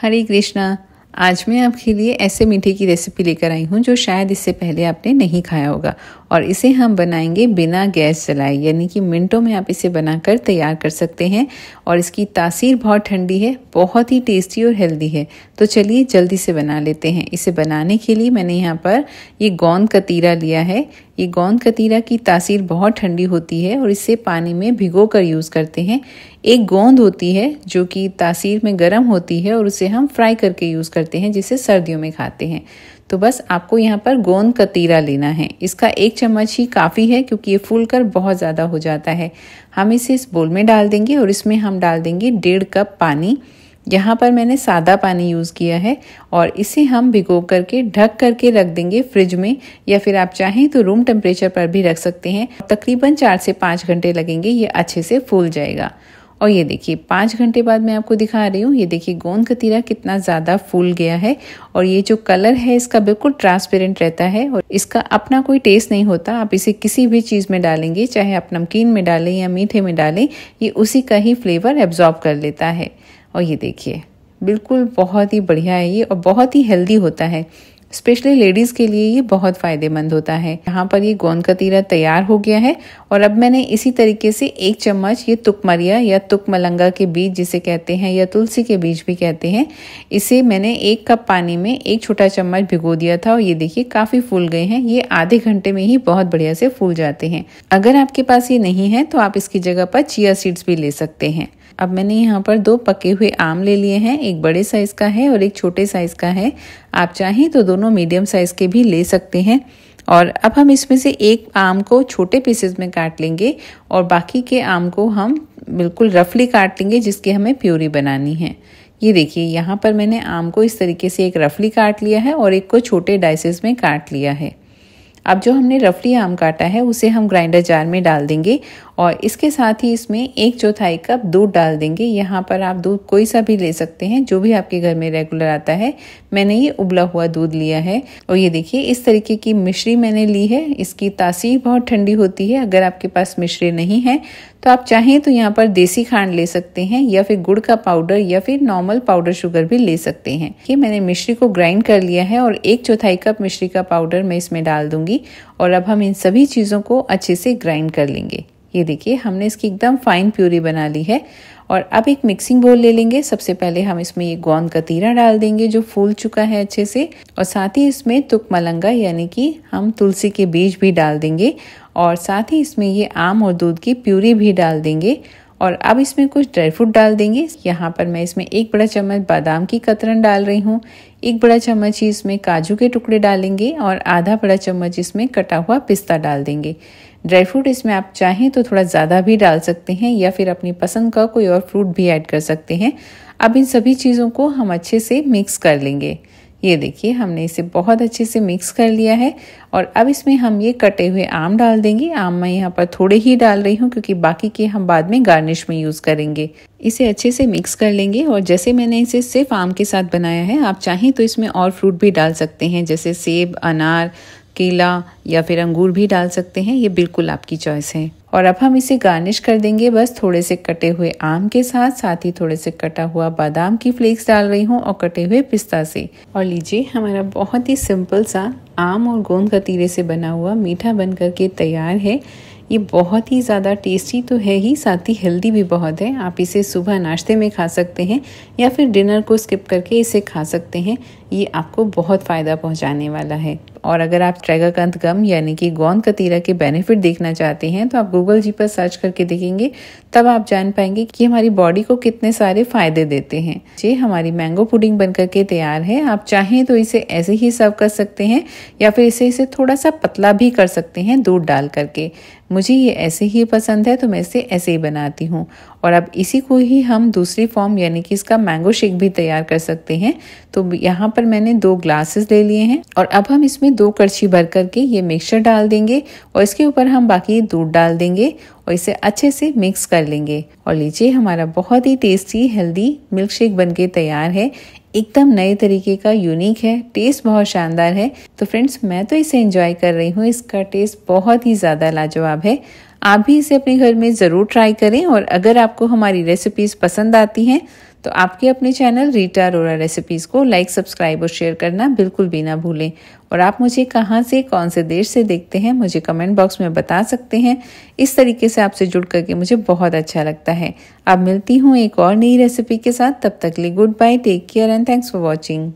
हरे कृष्णा आज मैं आपके लिए ऐसे मीठे की रेसिपी लेकर आई हूँ जो शायद इससे पहले आपने नहीं खाया होगा और इसे हम बनाएंगे बिना गैस जलाए यानी कि मिनटों में आप इसे बनाकर तैयार कर सकते हैं और इसकी तासीर बहुत ठंडी है बहुत ही टेस्टी और हेल्दी है तो चलिए जल्दी से बना लेते हैं इसे बनाने के लिए मैंने यहाँ पर ये का कतीरा लिया है ये गोंद कतीरा की तासीर बहुत ठंडी होती है और इसे पानी में भिगो कर यूज़ करते हैं एक गोंद होती है जो कि तासीर में गर्म होती है और उसे हम फ्राई करके यूज़ करते हैं जिसे सर्दियों में खाते हैं तो बस आपको यहाँ पर गोंद कतीरा लेना है इसका एक चम्मच ही काफ़ी है क्योंकि ये फूल कर बहुत ज़्यादा हो जाता है हम इसे इस बोल में डाल देंगे और इसमें हम डाल देंगे डेढ़ कप पानी यहाँ पर मैंने सादा पानी यूज़ किया है और इसे हम भिगो करके ढक करके रख देंगे फ्रिज में या फिर आप चाहें तो रूम टेम्परेचर पर भी रख सकते हैं तकरीबन चार से पाँच घंटे लगेंगे ये अच्छे से फूल जाएगा और ये देखिए पाँच घंटे बाद मैं आपको दिखा रही हूँ ये देखिए गोंद कतीरा कितना ज़्यादा फूल गया है और ये जो कलर है इसका बिल्कुल ट्रांसपेरेंट रहता है और इसका अपना कोई टेस्ट नहीं होता आप इसे किसी भी चीज़ में डालेंगे चाहे आप नमकीन में डालें या मीठे में डालें ये उसी का ही फ्लेवर एब्जॉर्ब कर लेता है और ये देखिए बिल्कुल बहुत ही बढ़िया है ये और बहुत ही हेल्दी होता है स्पेशली लेडीज़ के लिए ये बहुत फ़ायदेमंद होता है यहाँ पर ये गोंद कतीरा तैयार हो गया है और अब मैंने इसी तरीके से एक चम्मच ये तुकमरिया या तुक मलंगा के बीज जिसे कहते हैं या तुलसी के बीज भी कहते हैं इसे मैंने एक कप पानी में एक छोटा चम्मच भिगो दिया था और ये देखिए काफ़ी फूल गए हैं ये आधे घंटे में ही बहुत बढ़िया से फूल जाते हैं अगर आपके पास ये नहीं है तो आप इसकी जगह पर चिया सीड्स भी ले सकते हैं अब मैंने यहाँ पर दो पके हुए आम ले लिए हैं एक बड़े साइज़ का है और एक छोटे साइज़ का है आप चाहें तो दोनों मीडियम साइज़ के भी ले सकते हैं और अब हम इसमें से एक आम को छोटे पीसेस में काट लेंगे और बाकी के आम को हम बिल्कुल रफली काट लेंगे जिसकी हमें प्यूरी बनानी है ये देखिए यहाँ पर मैंने आम को इस तरीके से एक रफली काट लिया है और एक को छोटे डाइसेस में काट लिया है अब जो हमने रफली आम काटा है उसे हम ग्राइंडर जार में डाल देंगे और इसके साथ ही इसमें एक चौथाई कप दूध डाल देंगे यहाँ पर आप दूध कोई सा भी ले सकते हैं जो भी आपके घर में रेगुलर आता है मैंने ये उबला हुआ दूध लिया है और ये देखिए इस तरीके की मिश्री मैंने ली है इसकी तासीर बहुत ठंडी होती है अगर आपके पास मिश्री नहीं है तो आप चाहें तो यहाँ पर देसी खांड ले सकते हैं या फिर गुड़ का पाउडर या फिर नॉर्मल पाउडर शुगर भी ले सकते हैं ये मैंने मिश्री को ग्राइंड कर लिया है और एक चौथाई कप मिश्री का पाउडर मैं इसमें डाल दूंगी और अब हम इन सभी चीज़ों को अच्छे से ग्राइंड कर लेंगे ये देखिए हमने इसकी एकदम फाइन प्यूरी बना ली है और अब एक मिक्सिंग बोल ले लेंगे सबसे पहले हम इसमें ये गोंद का तीरा डाल देंगे जो फूल चुका है अच्छे से और साथ ही इसमें तुक मलंगा यानी कि हम तुलसी के बीज भी डाल देंगे और साथ ही इसमें ये आम और दूध की प्यूरी भी डाल देंगे और अब इसमें कुछ ड्राई फ्रूट डाल देंगे यहाँ पर मैं इसमें एक बड़ा चम्मच बादाम की कतरन डाल रही हूँ एक बड़ा चम्मच ही इसमें काजू के टुकड़े डालेंगे और आधा बड़ा चम्मच इसमें कटा हुआ पिस्ता डाल देंगे ड्राई फ्रूट इसमें आप चाहें तो थोड़ा ज़्यादा भी डाल सकते हैं या फिर अपनी पसंद का कोई और फ्रूट भी ऐड कर सकते हैं अब इन सभी चीज़ों को हम अच्छे से मिक्स कर लेंगे ये देखिए हमने इसे बहुत अच्छे से मिक्स कर लिया है और अब इसमें हम ये कटे हुए आम डाल देंगे आम मैं यहाँ पर थोड़े ही डाल रही हूँ क्योंकि बाकी के हम बाद में गार्निश में यूज़ करेंगे इसे अच्छे से मिक्स कर लेंगे और जैसे मैंने इसे सिर्फ आम के साथ बनाया है आप चाहें तो इसमें और फ्रूट भी डाल सकते हैं जैसे सेब अनार केला या फिर अंगूर भी डाल सकते हैं ये बिल्कुल आपकी चॉइस है और अब हम इसे गार्निश कर देंगे बस थोड़े से कटे हुए आम के साथ साथ ही थोड़े से कटा हुआ बादाम की फ्लेक्स डाल रही हूँ और कटे हुए पिस्ता से और लीजिए हमारा बहुत ही सिंपल सा आम और गोंद कतीरे से बना हुआ मीठा बन करके तैयार है ये बहुत ही ज़्यादा टेस्टी तो है ही साथ ही हेल्दी भी बहुत है आप इसे सुबह नाश्ते में खा सकते हैं या फिर डिनर को स्किप करके इसे खा सकते हैं ये आपको बहुत फ़ायदा पहुंचाने वाला है और अगर आप कंथ गम यानी कि गोंद कतीरा के बेनिफिट देखना चाहते हैं तो आप गूगल जी पर सर्च करके देखेंगे तब आप जान पाएंगे कि हमारी बॉडी को कितने सारे फायदे देते हैं ये हमारी मैंगो पुडिंग बन करके तैयार है आप चाहें तो इसे ऐसे ही सर्व कर सकते हैं या फिर इसे इसे थोड़ा सा पतला भी कर सकते हैं दूध डाल करके मुझे ये ऐसे ही पसंद है तो मैं इसे ऐसे ही बनाती हूँ और अब इसी को ही हम दूसरी फॉर्म यानी कि इसका मैंगो शेक भी तैयार कर सकते हैं तो यहाँ पर मैंने दो ग्लासेस ले लिए हैं और अब हम इसमें दो कड़छी भर करके ये मिक्सचर डाल देंगे और इसके ऊपर हम बाकी दूध डाल देंगे और इसे अच्छे से मिक्स कर लेंगे और लीजिए हमारा बहुत ही टेस्टी हेल्दी मिल्क शेक बनके तैयार है एकदम नए तरीके का यूनिक है टेस्ट बहुत शानदार है तो फ्रेंड्स मैं तो इसे इंजॉय कर रही हूँ इसका टेस्ट बहुत ही ज़्यादा लाजवाब है आप भी इसे अपने घर में ज़रूर ट्राई करें और अगर आपको हमारी रेसिपीज़ पसंद आती हैं तो आपके अपने चैनल रीटा रोरा रेसिपीज़ को लाइक सब्सक्राइब और शेयर करना बिल्कुल भी ना भूलें और आप मुझे कहाँ से कौन से देश से देखते हैं मुझे कमेंट बॉक्स में बता सकते हैं इस तरीके से आपसे जुड़ करके मुझे बहुत अच्छा लगता है अब मिलती हूँ एक और नई रेसिपी के साथ तब तक ली goodbye take care and thanks for watching